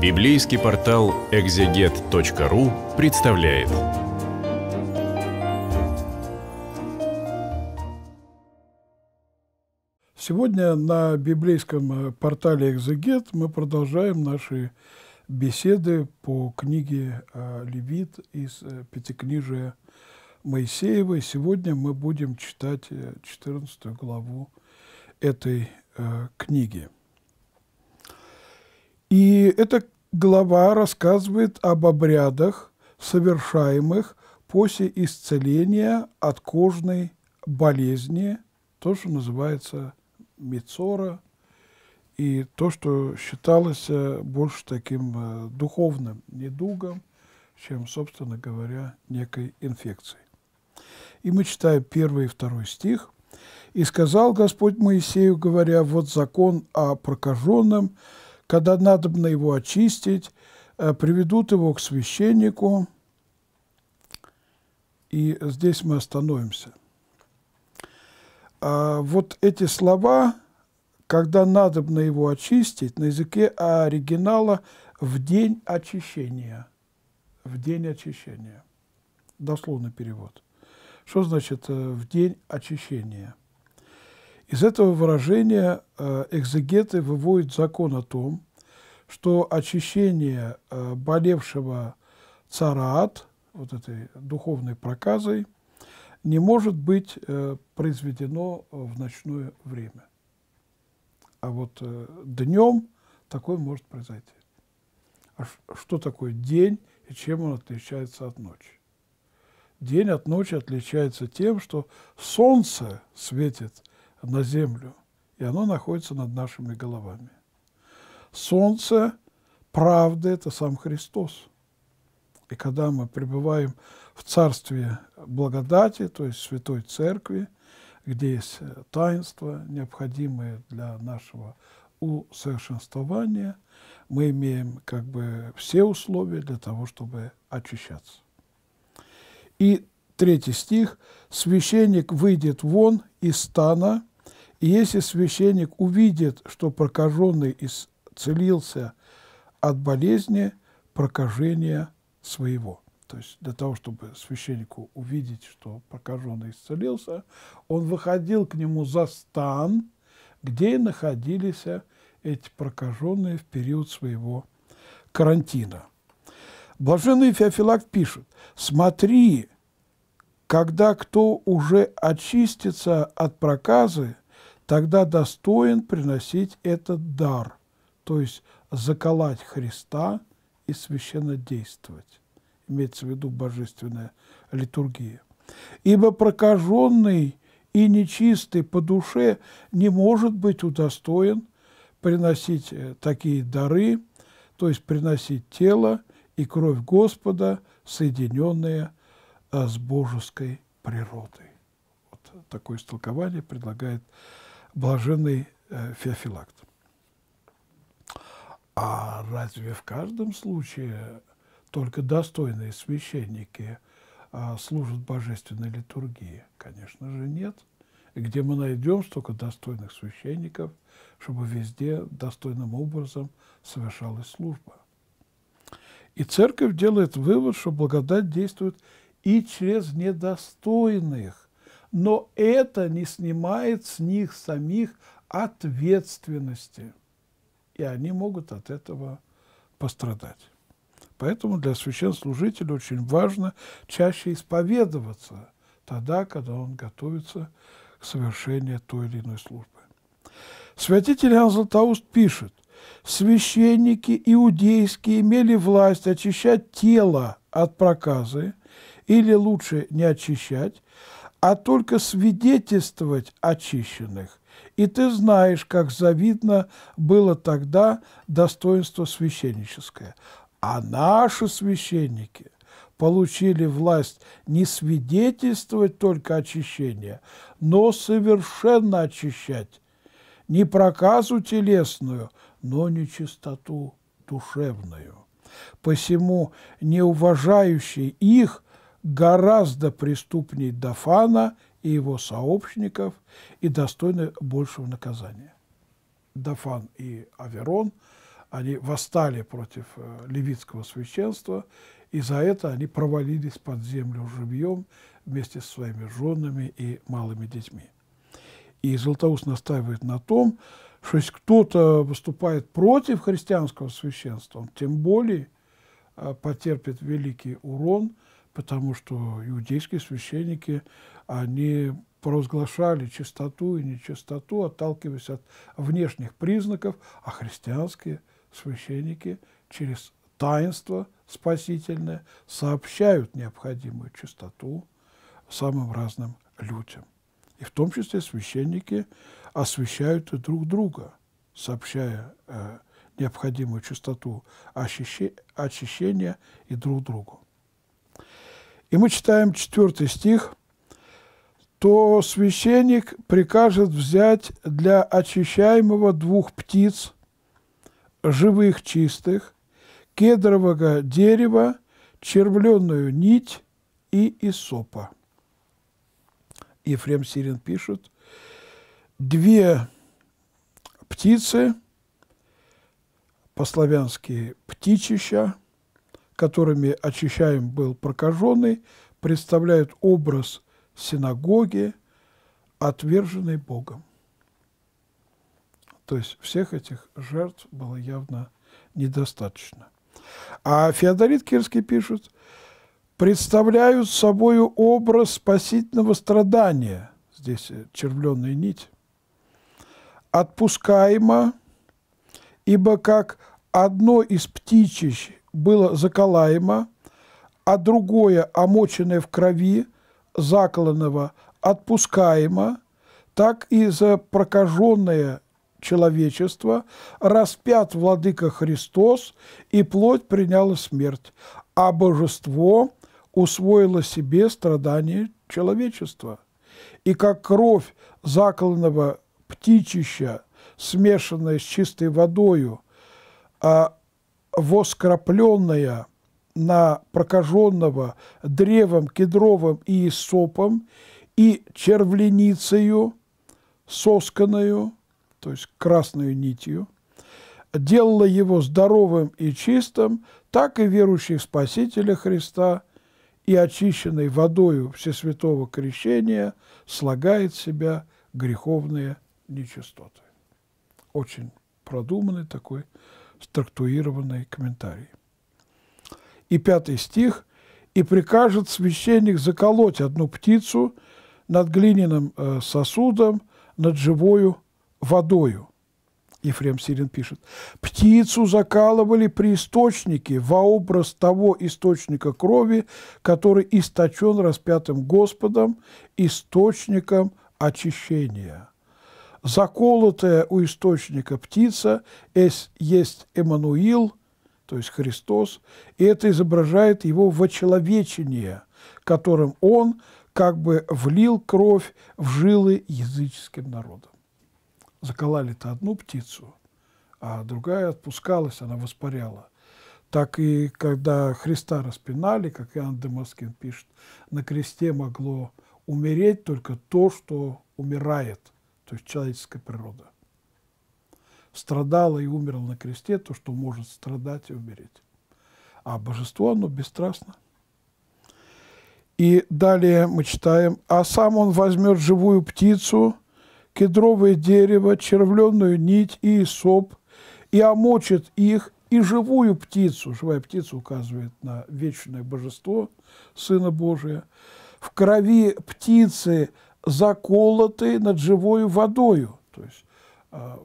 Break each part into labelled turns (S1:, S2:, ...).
S1: Библейский портал экзегет.ру представляет. Сегодня на библейском э, портале «Экзегет» мы продолжаем наши беседы по книге э, «Левит» из э, Пятикнижия Моисеева. сегодня мы будем читать 14 главу этой книги – и эта глава рассказывает об обрядах, совершаемых после исцеления от кожной болезни, то, что называется мицора, и то, что считалось э, больше таким э, духовным недугом, чем, собственно говоря, некой инфекцией. И мы читаем первый и второй стих. «И сказал Господь Моисею, говоря, вот закон о прокаженном, когда надобно его очистить, э, приведут его к священнику, и здесь мы остановимся. А, вот эти слова, когда надобно его очистить, на языке оригинала в день очищения. В день очищения. Дословный перевод. Что значит э, в день очищения? Из этого выражения э, экзегеты выводят закон о том, что очищение э, болевшего царат, вот этой духовной проказой, не может быть э, произведено в ночное время. А вот днем такое может произойти. А что такое день и чем он отличается от ночи? День от ночи отличается тем, что солнце светит на землю, и оно находится над нашими головами. Солнце правды – это сам Христос. И когда мы пребываем в царстве благодати, то есть Святой Церкви, где есть э, таинства, необходимые для нашего усовершенствования, мы имеем как бы все условия для того, чтобы очищаться. И третий стих. «Священник выйдет вон из стана и если священник увидит, что прокаженный исцелился от болезни, прокажения своего. То есть для того, чтобы священнику увидеть, что прокаженный исцелился, он выходил к нему за стан, где и находились эти прокаженные в период своего карантина. Блаженный Феофилакт пишет, «Смотри, когда кто уже очистится от проказы, тогда достоин приносить этот дар, то есть заколоть Христа и священно действовать. Имеется в виду божественная литургия. Ибо прокаженный и нечистый по душе не может быть удостоен приносить э, такие дары, то есть приносить тело и кровь Господа, соединенные э, с божеской природой. Вот такое истолкование предлагает блаженный э, Феофилакт. А разве в каждом случае только достойные священники а, служат божественной литургии? Конечно же, нет. где мы найдем столько достойных священников, чтобы везде достойным образом совершалась служба? И церковь делает вывод, что благодать действует и через недостойных но это не снимает с них самих ответственности, и они могут от этого пострадать. Поэтому для священнослужителя очень важно чаще исповедоваться тогда, когда он готовится к совершению той или иной службы. Святитель Иоанн Златоуст пишет, «Священники иудейские имели власть очищать тело от проказы, или лучше не очищать, а только свидетельствовать очищенных. И ты знаешь, как завидно было тогда достоинство священническое. А наши священники получили власть не свидетельствовать только очищение, но совершенно очищать не проказу телесную, но нечистоту душевную. Посему неуважающий их – гораздо преступней Дафана и его сообщников и достойны большего наказания. Дафан и Аверон, они восстали против э, левитского священства, и за это они провалились под землю живьем вместе со своими женами и малыми детьми. И Златоуст настаивает на том, что если кто-то выступает против христианского священства, он тем более э, потерпит великий урон – потому что иудейские священники, они провозглашали чистоту и нечистоту, отталкиваясь от внешних признаков, а христианские священники через таинство спасительное сообщают необходимую чистоту самым разным людям. И в том числе священники освещают и друг друга, сообщая э, необходимую чистоту очищения и друг другу. И мы читаем 4 стих. «То священник прикажет взять для очищаемого двух птиц, живых чистых, кедрового дерева, червленную нить и исопа». Ефрем Сирин пишет, «Две птицы, по-славянски птичища, которыми очищаем был прокаженный, представляют образ синагоги, отверженной Богом. То есть всех этих жертв было явно недостаточно. А Феодорит Кирский пишет, представляют собою образ спасительного страдания, здесь червленная нить, отпускаемо, ибо как одно из птичищ было заколаемо, а другое, омоченное в крови, заколанного, отпускаемо, так и за прокаженное человечество распят владыка Христос, и плоть приняла смерть, а божество усвоило себе страдания человечества. И как кровь заколанного птичища, смешанная с чистой водою, а воскропленная на прокаженного древом кедровым и сопом и червленицею сосканою, то есть красную нитью, делала его здоровым и чистым, так и верующий в Спасителя Христа и очищенный водою Всесвятого Крещения слагает в себя греховные нечистоты. Очень продуманный такой структурированный комментарий. И пятый стих. «И прикажет священник заколоть одну птицу над глиняным э, сосудом, над живою водою». Ефрем Сирин пишет, «Птицу закалывали при источнике во образ того источника крови, который источен распятым Господом, источником очищения» заколотая у источника птица есть Эммануил, то есть Христос, и это изображает его вочеловечение, которым он как бы влил кровь в жилы языческим народам. Заколали-то одну птицу, а другая отпускалась, она воспаряла. Так и когда Христа распинали, как Иоанн Демаскин пишет, на кресте могло умереть только то, что умирает – то есть человеческая природа. Страдала и умерла на кресте то, что может страдать и умереть. А божество, оно бесстрастно. И далее мы читаем, «А сам он возьмет живую птицу, кедровое дерево, червленную нить и соп, и омочит их, и живую птицу, живая птица указывает на вечное божество, Сына Божия, в крови птицы заколоты над живою водою. То есть а,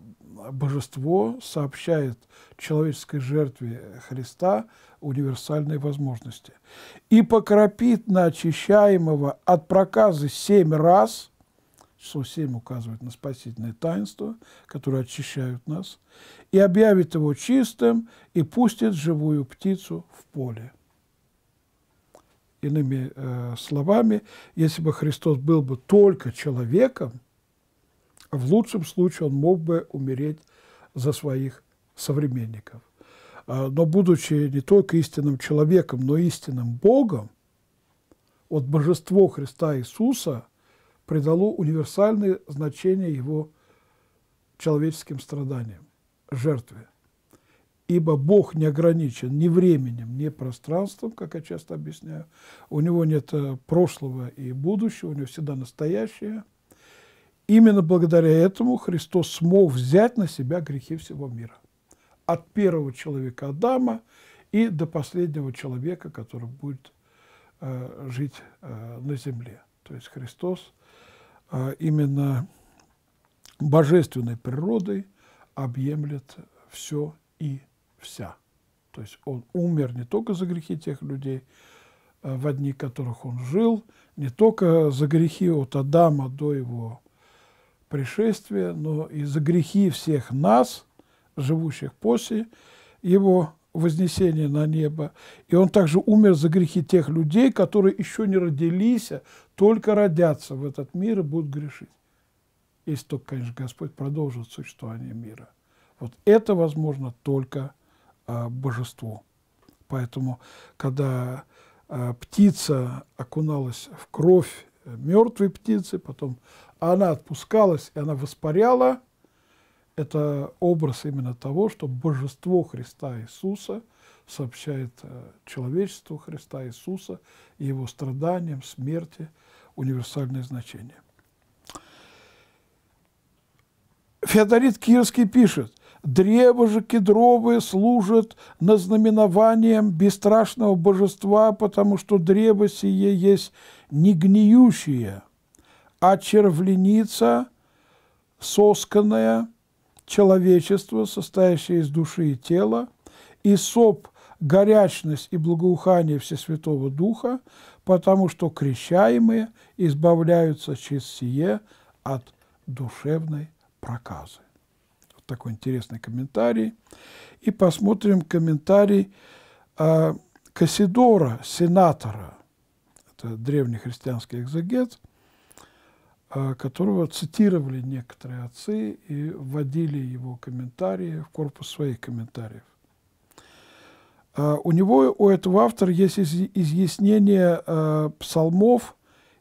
S1: божество сообщает человеческой жертве Христа универсальные возможности. «И покропит на очищаемого от проказы семь раз» число семь указывает на спасительное таинство, которое очищают нас, и объявит его чистым, и пустит живую птицу в поле. Иными э, словами, если бы Христос был бы только человеком, в лучшем случае он мог бы умереть за своих современников. А, но будучи не только истинным человеком, но истинным Богом, вот божество Христа Иисуса придало универсальное значение его человеческим страданиям, жертве ибо Бог не ограничен ни временем, ни пространством, как я часто объясняю. У него нет э, прошлого и будущего, у него всегда настоящее. Именно благодаря этому Христос смог взять на себя грехи всего мира. От первого человека Адама и до последнего человека, который будет э, жить э, на земле. То есть Христос э, именно божественной природой объемлет все и вся. То есть он умер не только за грехи тех людей, э, в одни которых он жил, не только за грехи от Адама до его пришествия, но и за грехи всех нас, живущих после его вознесения на небо. И он также умер за грехи тех людей, которые еще не родились, а только родятся в этот мир и будут грешить. Если только, конечно, Господь продолжит существование мира. Вот это возможно только Э, божеству. Поэтому, когда э, птица окуналась в кровь э, мертвой птицы, потом она отпускалась, и она воспаряла, это образ именно того, что божество Христа Иисуса сообщает человечеству Христа Иисуса и его страданиям, смерти универсальное значение. Феодорит Кирский пишет – Древо же кедровое служит назнаменованием бесстрашного божества, потому что древо сие есть не гниющее, а червленица, сосканная, человечество, состоящее из души и тела, и соп, горячность и благоухание Всесвятого Духа, потому что крещаемые избавляются через сие от душевной проказы такой интересный комментарий. И посмотрим комментарий э, а, Кассидора, сенатора, это древний христианский экзегет, э, которого цитировали некоторые отцы и вводили его комментарии в корпус своих комментариев. Э, у него, у этого автора есть из, изъяснение э, псалмов,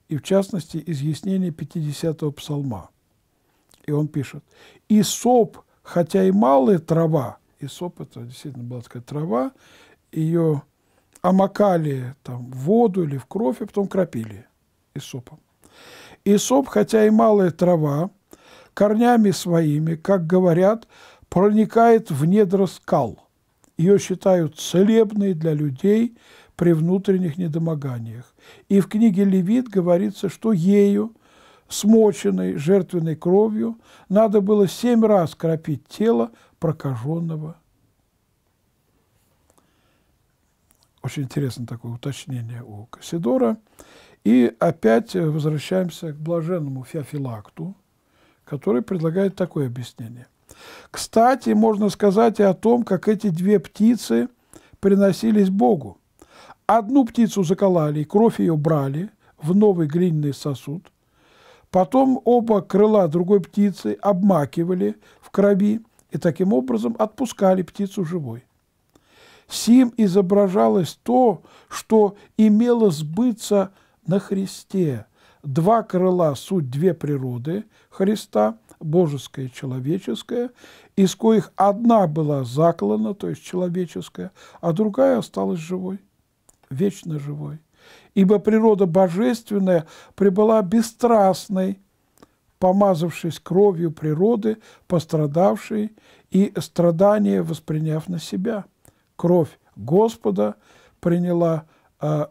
S1: и в частности изъяснение 50-го псалма. И он пишет, и «Исоп хотя и малая трава, исоп это действительно была такая трава, ее омакали там, в воду или в кровь, и а потом кропили исопом. Исоп, хотя и малая трава, корнями своими, как говорят, проникает в недра скал. Ее считают целебной для людей при внутренних недомоганиях. И в книге «Левит» говорится, что ею – смоченной жертвенной кровью, надо было семь раз кропить тело прокаженного. Очень интересно такое уточнение у Кассидора. И опять возвращаемся к блаженному Феофилакту, который предлагает такое объяснение. Кстати, можно сказать и о том, как эти две птицы приносились Богу. Одну птицу заколали и кровь ее брали в новый глиняный сосуд, Потом оба крыла другой птицы обмакивали в крови и таким образом отпускали птицу живой. Сим изображалось то, что имело сбыться на Христе. Два крыла – суть две природы Христа, божеская и человеческая, из коих одна была заклана, то есть человеческая, а другая осталась живой, вечно живой ибо природа божественная прибыла бесстрастной, помазавшись кровью природы, пострадавшей и страдания восприняв на себя. Кровь Господа приняла э,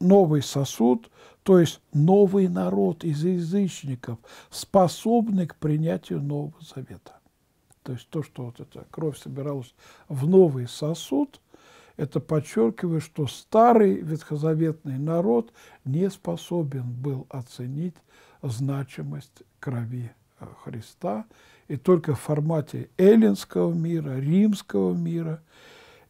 S1: новый сосуд, то есть новый народ из язычников, способный к принятию Нового Завета. То есть то, что вот эта кровь собиралась в новый сосуд – это подчеркивает, что старый ветхозаветный народ не способен был оценить значимость крови э, Христа, и только в формате эллинского мира, римского мира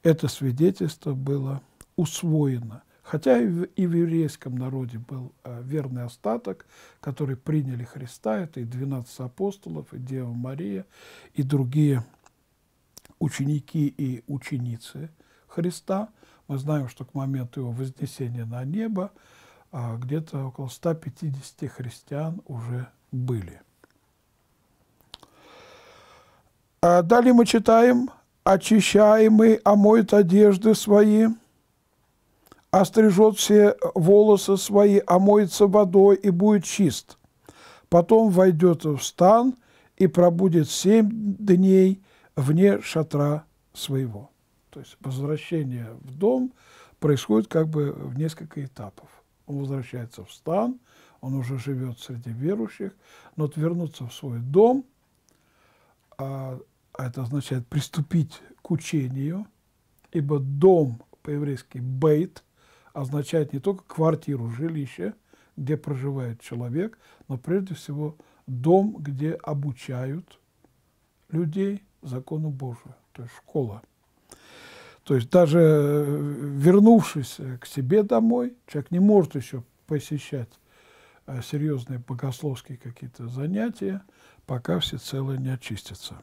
S1: это свидетельство было усвоено. Хотя и в еврейском народе был э, верный остаток, который приняли Христа, это и 12 апостолов, и Дева Мария, и другие ученики и ученицы – Христа. Мы знаем, что к моменту его вознесения на небо а, где-то около 150 христиан уже были. А далее мы читаем «Очищаемый омоет одежды свои, острижет все волосы свои, омоется водой и будет чист. Потом войдет в стан и пробудет семь дней вне шатра своего». То есть возвращение в дом происходит как бы в несколько этапов. Он возвращается в стан, он уже живет среди верующих, но вот вернуться в свой дом, а, а это означает приступить к учению, ибо дом по-еврейски «бейт» означает не только квартиру, жилище, где проживает человек, но прежде всего дом, где обучают людей закону Божию, то есть школа. То есть даже э, вернувшись э, к себе домой, человек не может еще посещать э, серьезные богословские какие-то занятия, пока все целые не очистятся.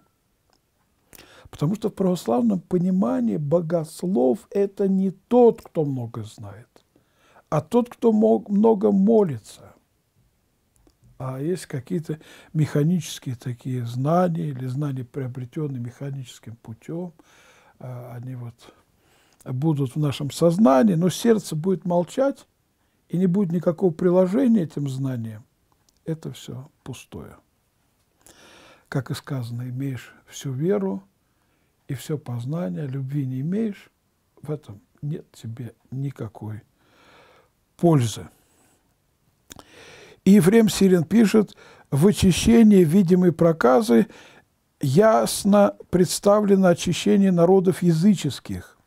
S1: Потому что в православном понимании богослов – это не тот, кто много знает, а тот, кто много молится. А есть какие-то механические такие знания или знания, приобретенные механическим путем – а, они вот будут в нашем сознании, но сердце будет молчать, и не будет никакого приложения этим знаниям, это все пустое. Как и сказано, имеешь всю веру и все познание, любви не имеешь, в этом нет тебе никакой пользы. И Ефрем Сирин пишет, в очищении видимой проказы ясно представлено очищение народов языческих,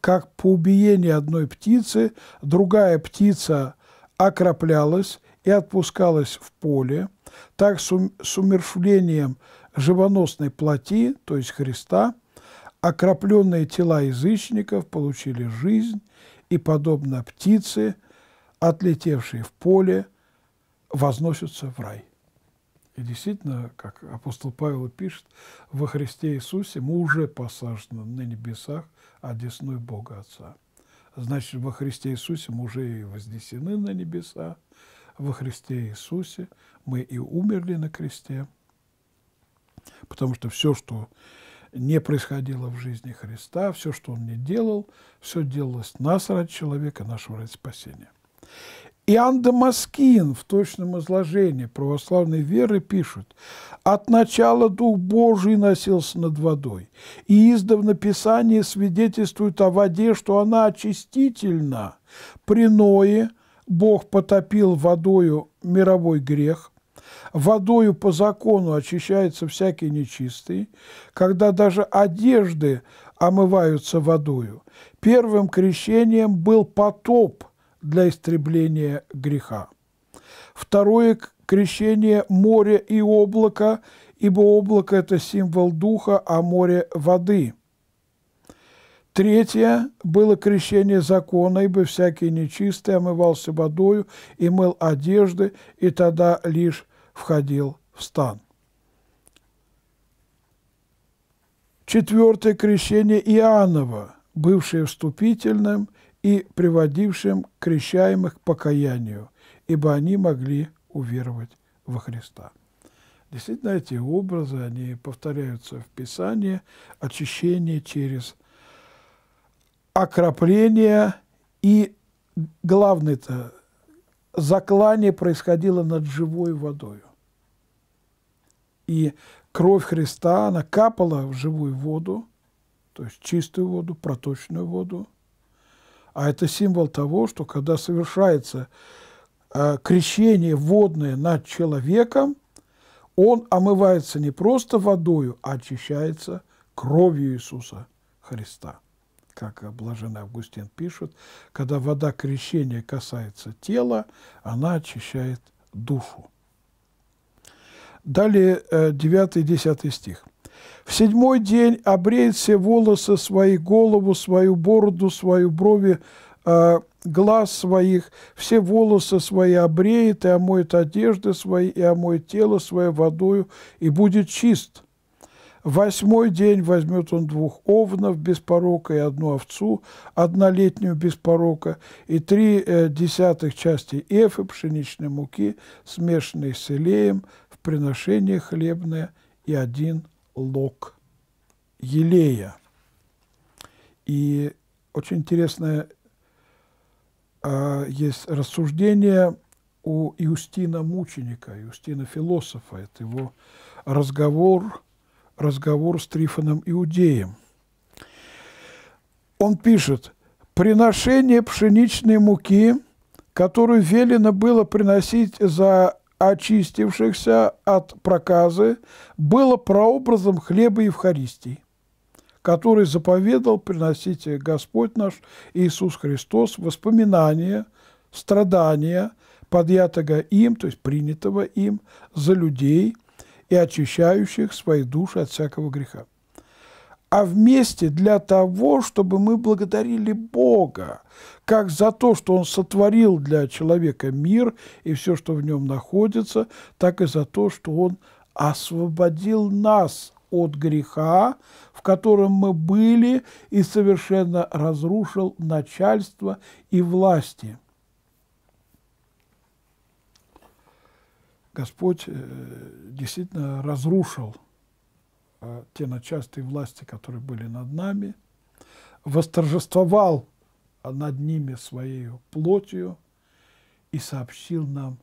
S1: как по убиении одной птицы другая птица окроплялась и отпускалась в поле, так с умершвлением живоносной плоти, то есть Христа, окропленные тела язычников получили жизнь и, подобно птице, отлетевшей в поле, возносятся в рай. И действительно, как апостол Павел пишет, во Христе Иисусе мы уже посажены на небесах одесной Бога Отца. Значит, во Христе Иисусе мы уже и вознесены на небеса, во Христе Иисусе мы и умерли на кресте, потому что все, что не происходило в жизни Христа, все, что Он не делал, все делалось нас ради человека, нашего ради спасения. Иоанн Дамаскин в точном изложении православной веры пишет, «От начала Дух Божий носился над водой, и издавна Писание свидетельствует о воде, что она очистительна. При Ное Бог потопил водою мировой грех, водою по закону очищается всякий нечистый, когда даже одежды омываются водою. Первым крещением был потоп, для истребления греха. Второе крещение – море и облака, ибо облако – это символ духа, а море – воды. Третье было крещение закона, ибо всякий нечистый омывался водою и мыл одежды, и тогда лишь входил в стан. Четвертое крещение Иоаннова, бывшее вступительным и приводившим крещаемых к покаянию, ибо они могли уверовать во Христа. Действительно, эти образы, они повторяются в Писании, очищение через окропление и, главное-то, заклание происходило над живой водой. И кровь Христа, она капала в живую воду, то есть чистую воду, проточную воду – а это символ того, что когда совершается э, крещение водное над человеком, он омывается не просто водою, а очищается кровью Иисуса Христа. Как блаженный Августин пишет, когда вода крещения касается тела, она очищает душу. Далее 9-10 э, стих. В седьмой день обреет все волосы свои, голову свою, бороду свою, брови, э, глаз своих, все волосы свои обреет и омоет одежды свои, и омоет тело свое водою, и будет чист». Восьмой день возьмет он двух овнов без порока и одну овцу, однолетнюю без порока, и три э, десятых части эфы пшеничной муки, смешанной с илеем, в приношение хлебное, и один лог елея. И очень интересное э, есть рассуждение у Иустина мученика, Иустина философа. Это его разговор, разговор с Трифоном Иудеем. Он пишет, «Приношение пшеничной муки, которую велено было приносить за очистившихся от проказы, было прообразом хлеба Евхаристии, который заповедал приносить Господь наш Иисус Христос воспоминания, страдания, подъятого им, то есть принятого им за людей и очищающих свои души от всякого греха а вместе для того, чтобы мы благодарили Бога, как за то, что Он сотворил для человека мир и все, что в нем находится, так и за то, что Он освободил нас от греха, в котором мы были, и совершенно разрушил начальство и власти. Господь э, действительно разрушил а, те начальства и власти, которые были над нами, восторжествовал над ними своей плотью и сообщил нам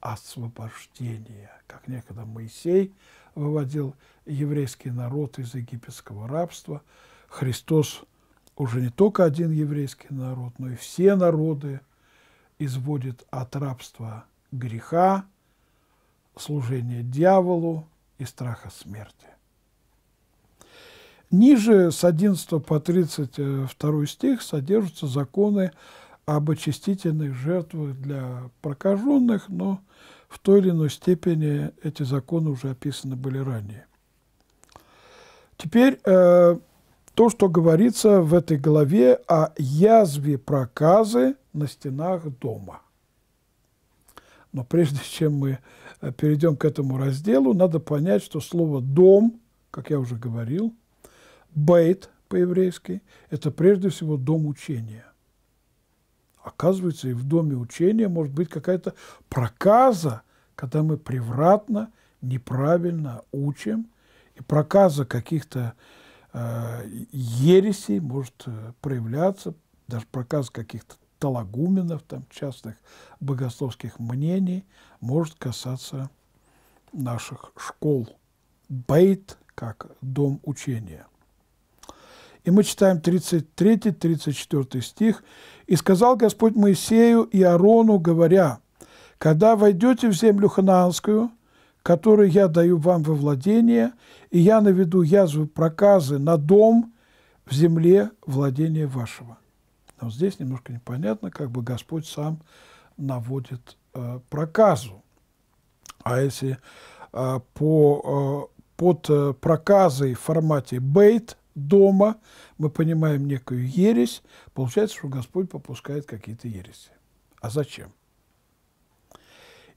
S1: освобождение, как некогда Моисей выводил еврейский народ из египетского рабства. Христос уже не только один еврейский народ, но и все народы изводит от рабства греха, служения дьяволу и страха смерти. Ниже с 11 по 32 э, стих содержатся законы об очистительных жертвах для прокаженных, но в той или иной степени эти законы уже описаны были ранее. Теперь э, то, что говорится в этой главе о язве проказы на стенах дома. Но прежде чем мы э, перейдем к этому разделу, надо понять, что слово «дом», как я уже говорил – Бейт по-еврейски – это прежде всего дом учения. Оказывается, и в доме учения может быть какая-то проказа, когда мы превратно, неправильно учим, и проказа каких-то э, ересей может э, проявляться, даже проказ каких-то талагуменов, там, частных богословских мнений, может касаться наших школ. Бейт как дом учения – и мы читаем 33-34 стих. «И сказал Господь Моисею и Арону, говоря, «Когда войдете в землю ханаанскую, которую я даю вам во владение, и я наведу язвы проказы на дом в земле владения вашего». Но здесь немножко непонятно, как бы Господь сам наводит э, проказу. А если э, по, э, под э, проказой в формате «бейт», дома, мы понимаем некую ересь, получается, что Господь попускает какие-то ереси. А зачем?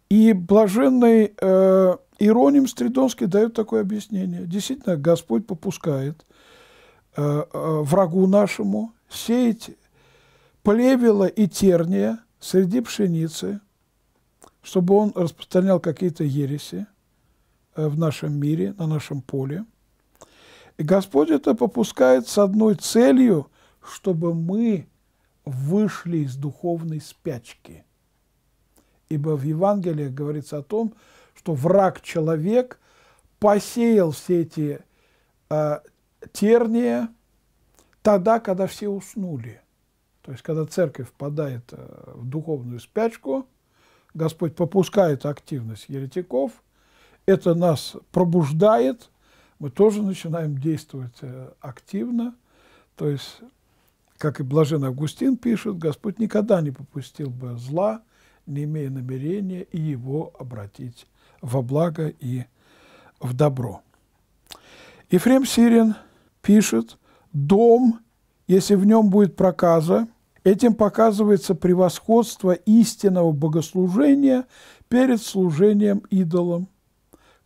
S1: И блаженный э, Ироним Стридонский дает такое объяснение. Действительно, Господь попускает э, э, врагу нашему сеять плевела и терния среди пшеницы, чтобы он распространял какие-то ереси э, в нашем мире, на нашем поле – и Господь это попускает с одной целью, чтобы мы вышли из духовной спячки. Ибо в Евангелиях говорится о том, что враг человек посеял все эти э, терния тогда, когда все уснули. То есть, когда церковь впадает э, в духовную спячку, Господь попускает активность еретиков, это нас пробуждает – мы тоже начинаем действовать э, активно. То есть, как и Блажен Августин пишет, Господь никогда не попустил бы зла, не имея намерения и его обратить во благо и в добро. Ефрем Сирин пишет, «Дом, если в нем будет проказа, этим показывается превосходство истинного богослужения перед служением идолам –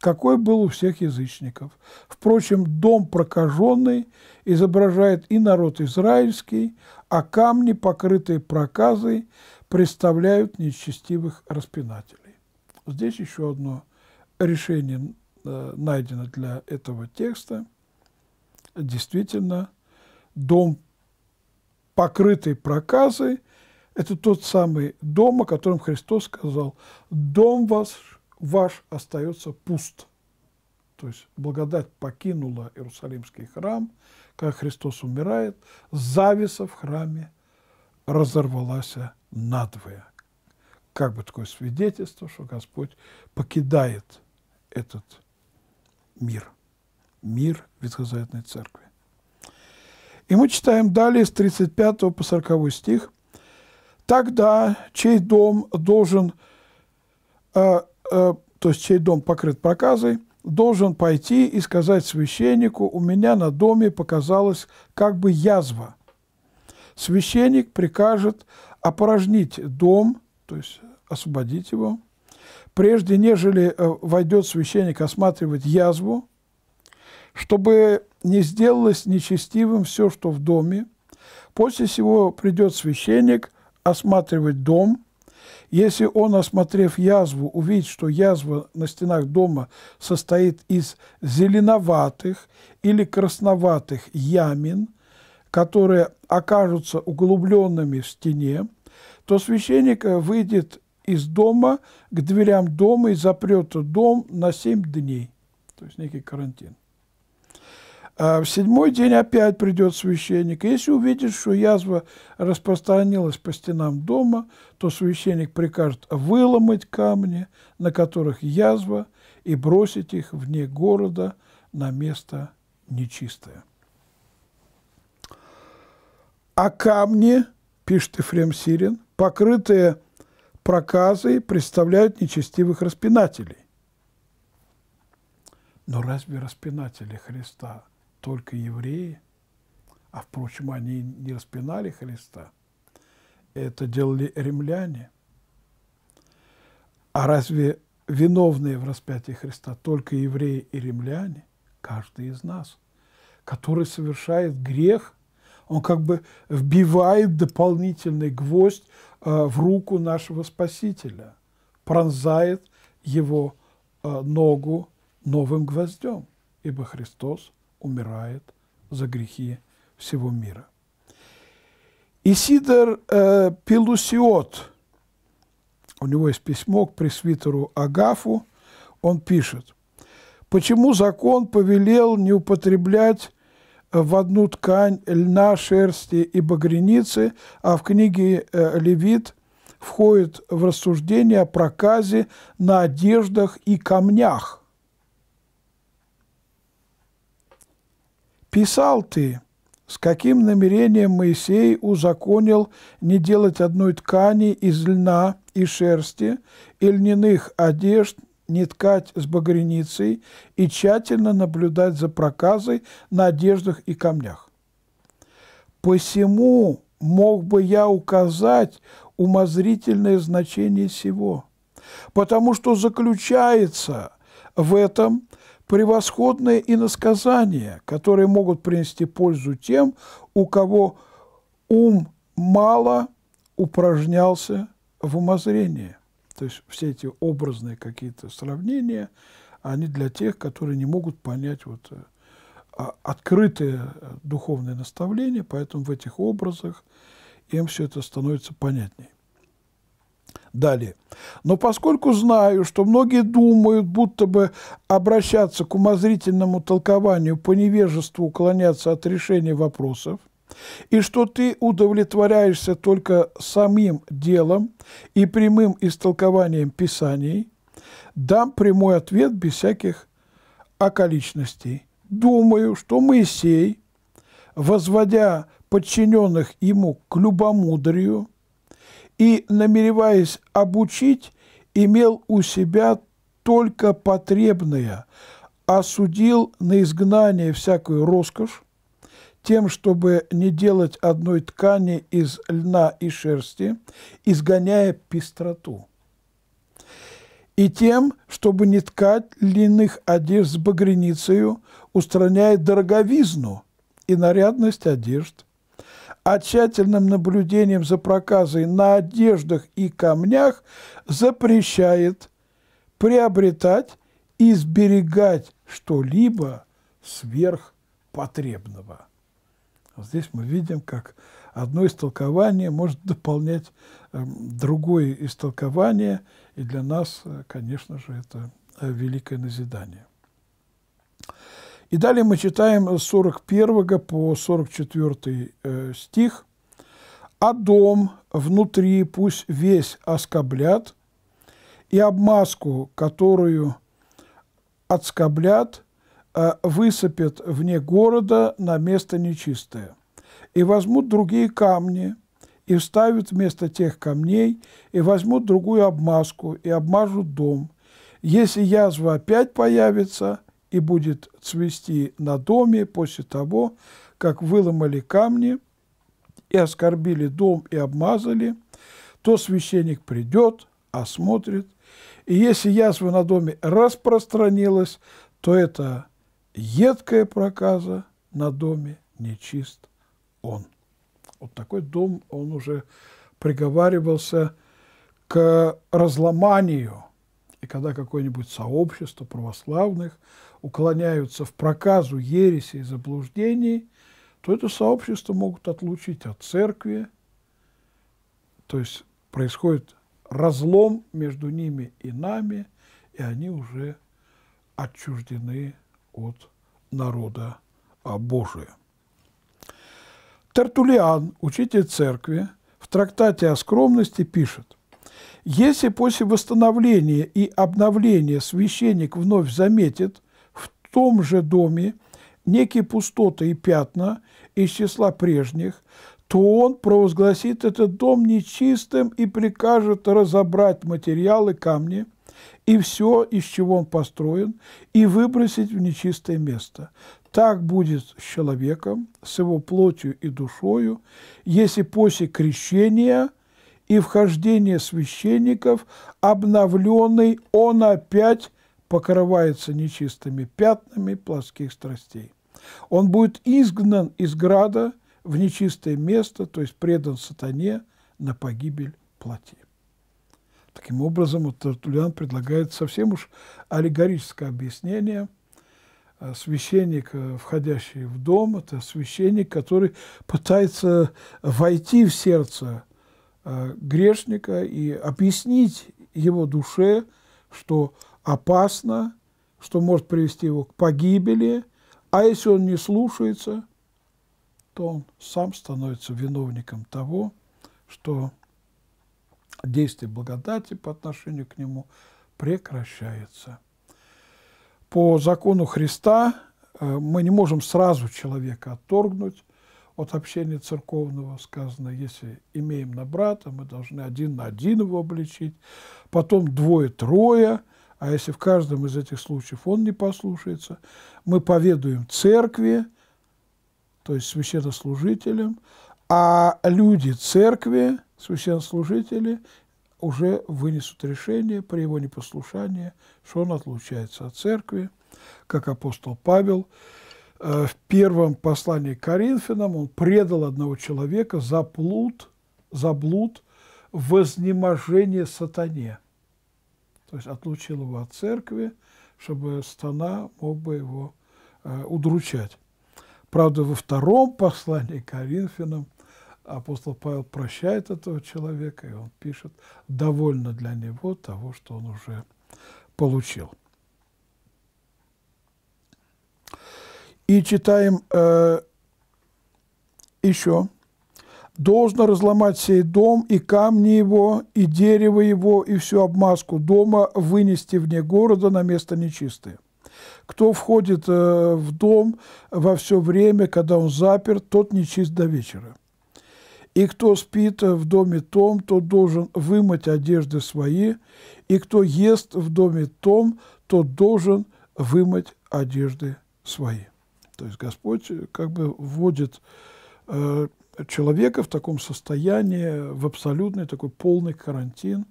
S1: какой был у всех язычников. Впрочем, дом прокаженный изображает и народ израильский, а камни, покрытые проказой, представляют нечестивых распинателей. Здесь еще одно решение э, найдено для этого текста. Действительно, дом, покрытый проказой, это тот самый дом, о котором Христос сказал, «Дом ваш ваш остается пуст. То есть благодать покинула Иерусалимский храм, как Христос умирает, зависа в храме разорвалась надвое. Как бы такое свидетельство, что Господь покидает этот мир, мир Ветхозаветной Церкви. И мы читаем далее с 35 по 40 стих. «Тогда чей дом должен э, Э, то есть чей дом покрыт проказой, должен пойти и сказать священнику, у меня на доме показалась как бы язва. Священник прикажет опорожнить дом, то есть освободить его, прежде нежели э, войдет священник осматривать язву, чтобы не сделалось нечестивым все, что в доме. После всего придет священник осматривать дом, если он, осмотрев язву, увидит, что язва на стенах дома состоит из зеленоватых или красноватых ямин, которые окажутся углубленными в стене, то священник э, выйдет из дома к дверям дома и запрет дом на семь дней, то есть некий карантин. А в седьмой день опять придет священник. Если увидит, что язва распространилась по стенам дома, то священник прикажет выломать камни, на которых язва, и бросить их вне города на место нечистое. А камни, пишет Ефрем Сирин, покрытые проказой, представляют нечестивых распинателей. Но разве распинатели Христа – только евреи, а, впрочем, они не распинали Христа, это делали римляне. А разве виновные в распятии Христа только евреи и римляне? Каждый из нас, который совершает грех, он как бы вбивает дополнительный гвоздь э, в руку нашего Спасителя, пронзает его э, ногу новым гвоздем, ибо Христос – умирает за грехи всего мира. Исидор э, Пелусиот, у него есть письмо к пресвитеру Агафу, он пишет, «Почему закон повелел не употреблять в одну ткань льна, шерсти и багреницы, а в книге э, «Левит» входит в рассуждение о проказе на одеждах и камнях. писал ты, с каким намерением Моисей узаконил не делать одной ткани из льна и шерсти и льняных одежд, не ткать с багряницей и тщательно наблюдать за проказой на одеждах и камнях. Посему мог бы я указать умозрительное значение сего, потому что заключается в этом превосходные иносказания, которые могут принести пользу тем, у кого ум мало упражнялся в умозрении. То есть все эти образные какие-то сравнения, они для тех, которые не могут понять вот э, а, открытое э, духовное наставление, поэтому в этих образах им все это становится понятнее. Далее. Но поскольку знаю, что многие думают, будто бы обращаться к умозрительному толкованию по невежеству уклоняться от решения вопросов, и что ты удовлетворяешься только самим делом и прямым истолкованием Писаний, дам прямой ответ без всяких околичностей. Думаю, что Моисей, возводя подчиненных ему к любомудрию, и, намереваясь обучить, имел у себя только потребное, осудил на изгнание всякую роскошь, тем, чтобы не делать одной ткани из льна и шерсти, изгоняя пестроту, и тем, чтобы не ткать льняных одежд с багряницею, устраняя дороговизну и нарядность одежд – а тщательным наблюдением за проказой на одеждах и камнях запрещает приобретать и сберегать что-либо сверх потребного. Здесь мы видим, как одно истолкование может дополнять эм, другое истолкование, и для нас, э, конечно же, это э, великое назидание. И далее мы читаем с 41 по 44 э, стих. «А дом внутри пусть весь оскоблят, и обмазку, которую отскоблят, э, высыпят вне города на место нечистое. И возьмут другие камни, и вставят вместо тех камней, и возьмут другую обмазку, и обмажут дом. Если язва опять появится, и будет цвести на доме после того, как выломали камни и оскорбили дом и обмазали, то священник придет, осмотрит, и если язва на доме распространилась, то это едкая проказа на доме нечист он. Вот такой дом, он уже приговаривался к разломанию. И когда какое-нибудь сообщество православных уклоняются в проказу ереси и заблуждений, то это сообщество могут отлучить от церкви, то есть происходит разлом между ними и нами, и они уже отчуждены от народа Божия. Тертулиан, учитель церкви, в трактате о скромности пишет, «Если после восстановления и обновления священник вновь заметит, том же доме некие пустоты и пятна из числа прежних, то он провозгласит этот дом нечистым и прикажет разобрать материалы камни и все, из чего он построен, и выбросить в нечистое место. Так будет с человеком, с его плотью и душою, если после крещения – и вхождения священников, обновленный он опять покрывается нечистыми пятнами плоских страстей. Он будет изгнан из града в нечистое место, то есть предан сатане на погибель плоти. Таким образом, Тартулиан предлагает совсем уж аллегорическое объяснение э, – священник, э, входящий в дом, это священник, который пытается войти в сердце э, грешника и объяснить его душе, что опасно, что может привести его к погибели, а если он не слушается, то он сам становится виновником того, что действие благодати по отношению к нему прекращается. По закону Христа э, мы не можем сразу человека отторгнуть от общения церковного. Сказано, если имеем на брата, мы должны один на один его обличить, потом двое-трое – а если в каждом из этих случаев он не послушается, мы поведуем церкви, то есть священнослужителям, а люди церкви, священнослужители, уже вынесут решение при его непослушании, что он отлучается от церкви, как апостол Павел. Э, в первом послании к Коринфянам он предал одного человека за плут, за блуд, вознеможение сатане – то есть отлучил его от церкви, чтобы стана мог бы его э, удручать. Правда, во втором послании к Коринфянам апостол Павел прощает этого человека, и он пишет, довольно для него того, что он уже получил. И читаем э, еще должно разломать сей дом, и камни его, и дерево его, и всю обмазку дома вынести вне города на место нечистое. Кто входит э, в дом во все время, когда он заперт, тот нечист до вечера. И кто спит в доме том, тот должен вымыть одежды свои, и кто ест в доме том, тот должен вымыть одежды свои. То есть Господь э, как бы вводит э, человека в таком состоянии, в абсолютный такой полный карантин.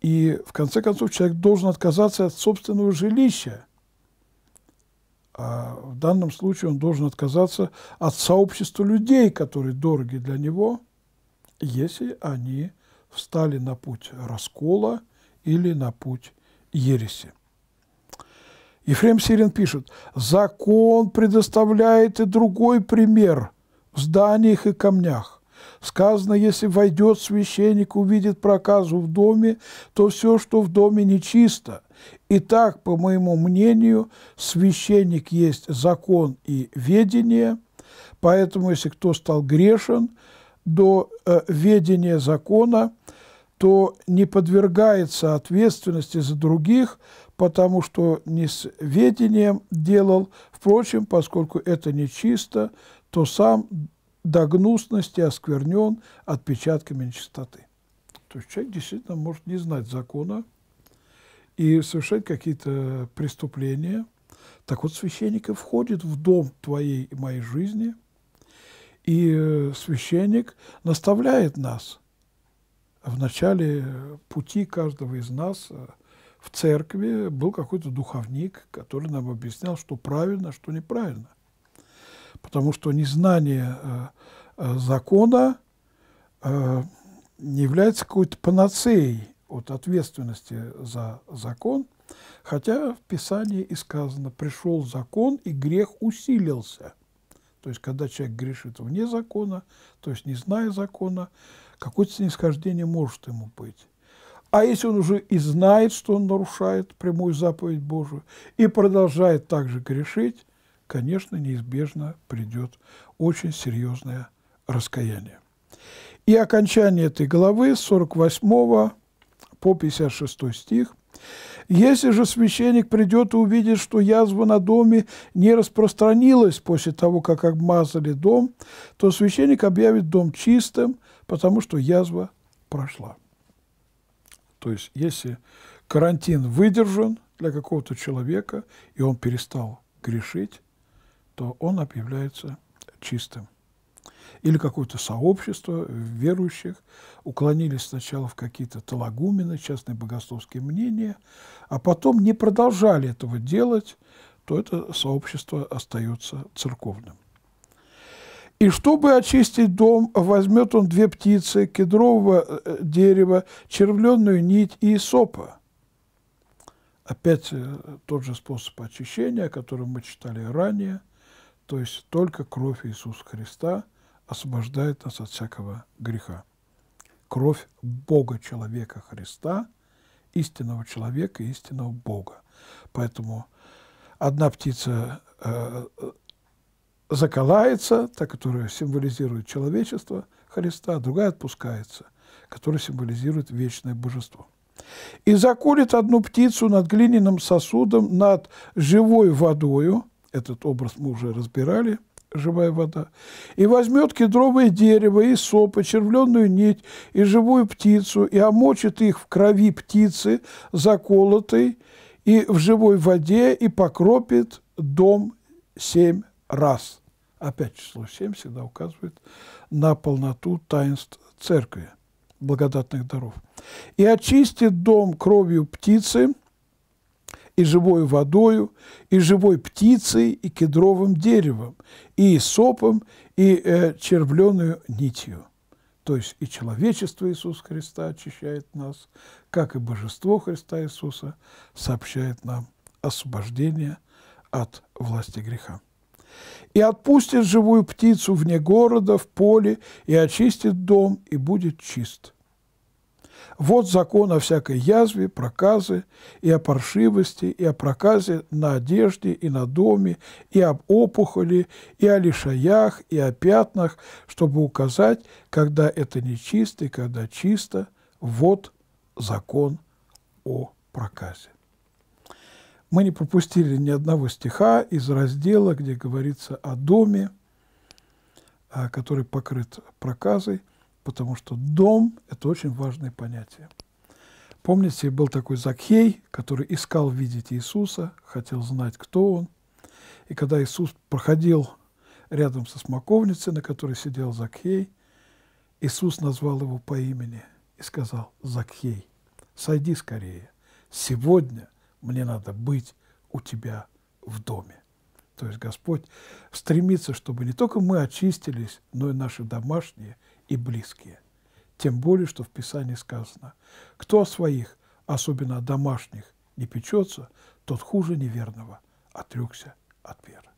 S1: И в конце концов человек должен отказаться от собственного жилища. А в данном случае он должен отказаться от сообщества людей, которые дороги для него, если они встали на путь раскола или на путь ереси. Ефрем Сирин пишет, «Закон предоставляет и другой пример в зданиях и камнях. Сказано, если войдет священник, увидит проказу в доме, то все, что в доме, нечисто. И так, по моему мнению, священник есть закон и ведение, поэтому если кто стал грешен до э, ведения закона, то не подвергается ответственности за других, потому что не с ведением делал, впрочем, поскольку это не чисто, то сам до гнусности осквернен отпечатками нечистоты. То есть человек действительно может не знать закона и совершать какие-то преступления. Так вот, священник и входит в дом твоей и моей жизни, и э, священник наставляет нас в начале пути каждого из нас э, – в церкви был какой-то духовник, который нам объяснял, что правильно, что неправильно. Потому что незнание э, э, закона э, не является какой-то панацеей от ответственности за закон, хотя в Писании и сказано «пришел закон, и грех усилился». То есть, когда человек грешит вне закона, то есть не зная закона, какое-то снисхождение может ему быть. А если он уже и знает, что он нарушает прямую заповедь Божию, и продолжает также грешить, конечно, неизбежно придет очень серьезное раскаяние. И окончание этой главы, 48 по 56 стих. «Если же священник придет и увидит, что язва на доме не распространилась после того, как обмазали дом, то священник объявит дом чистым, потому что язва прошла». То есть если карантин выдержан для какого-то человека, и он перестал грешить, то он объявляется чистым. Или какое-то сообщество верующих уклонились сначала в какие-то талагумены, частные богословские мнения, а потом не продолжали этого делать, то это сообщество остается церковным. И чтобы очистить дом, возьмет он две птицы, кедрового э, дерева, червленную нить и сопа. Опять э, тот же способ очищения, о котором мы читали ранее, то есть только кровь Иисуса Христа освобождает нас от всякого греха. Кровь Бога-человека Христа, истинного человека истинного Бога. Поэтому одна птица э, заколается, та, которая символизирует человечество Христа, а другая отпускается, которая символизирует вечное божество. И заколет одну птицу над глиняным сосудом, над живой водою, этот образ мы уже разбирали, живая вода, и возьмет кедровое дерево, и соп, червленную нить, и живую птицу, и омочит их в крови птицы, заколотой, и в живой воде, и покропит дом семь раз опять число 7 всегда указывает на полноту таинств церкви, благодатных даров. «И очистит дом кровью птицы, и живой водою, и живой птицей, и кедровым деревом, и сопом, и э, червленую нитью». То есть и человечество Иисуса Христа очищает нас, как и божество Христа Иисуса сообщает нам освобождение от власти греха и отпустит живую птицу вне города, в поле, и очистит дом, и будет чист. Вот закон о всякой язве, проказы, и о паршивости, и о проказе на одежде, и на доме, и об опухоли, и о лишаях, и о пятнах, чтобы указать, когда это нечисто и когда чисто, вот закон о проказе. Мы не пропустили ни одного стиха из раздела, где говорится о доме, а, который покрыт проказой, потому что дом – это очень важное понятие. Помните, был такой Закхей, который искал видеть Иисуса, хотел знать, кто он. И когда Иисус проходил рядом со смоковницей, на которой сидел Закхей, Иисус назвал его по имени и сказал «Закхей, сойди скорее, сегодня – мне надо быть у тебя в доме. То есть Господь стремится, чтобы не только мы очистились, но и наши домашние и близкие. Тем более, что в Писании сказано, кто о своих, особенно о домашних, не печется, тот хуже неверного отрекся от веры.